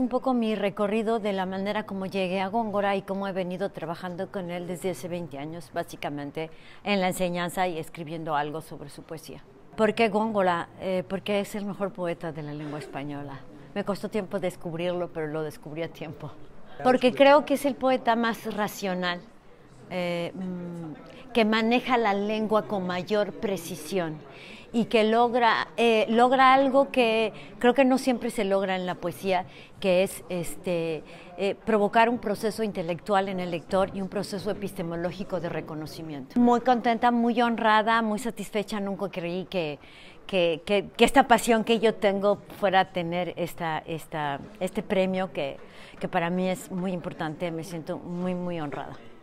un poco mi recorrido de la manera como llegué a Góngora y cómo he venido trabajando con él desde hace 20 años, básicamente en la enseñanza y escribiendo algo sobre su poesía. ¿Por qué Góngora? Eh, porque es el mejor poeta de la lengua española. Me costó tiempo descubrirlo, pero lo descubrí a tiempo. Porque creo que es el poeta más racional, eh, que maneja la lengua con mayor precisión y que logra, eh, logra algo que creo que no siempre se logra en la poesía, que es este, eh, provocar un proceso intelectual en el lector y un proceso epistemológico de reconocimiento. Muy contenta, muy honrada, muy satisfecha, nunca creí que, esta pasión que yo tengo fuera a tener este premio que, que para mí es muy importante, me siento muy, muy honrada.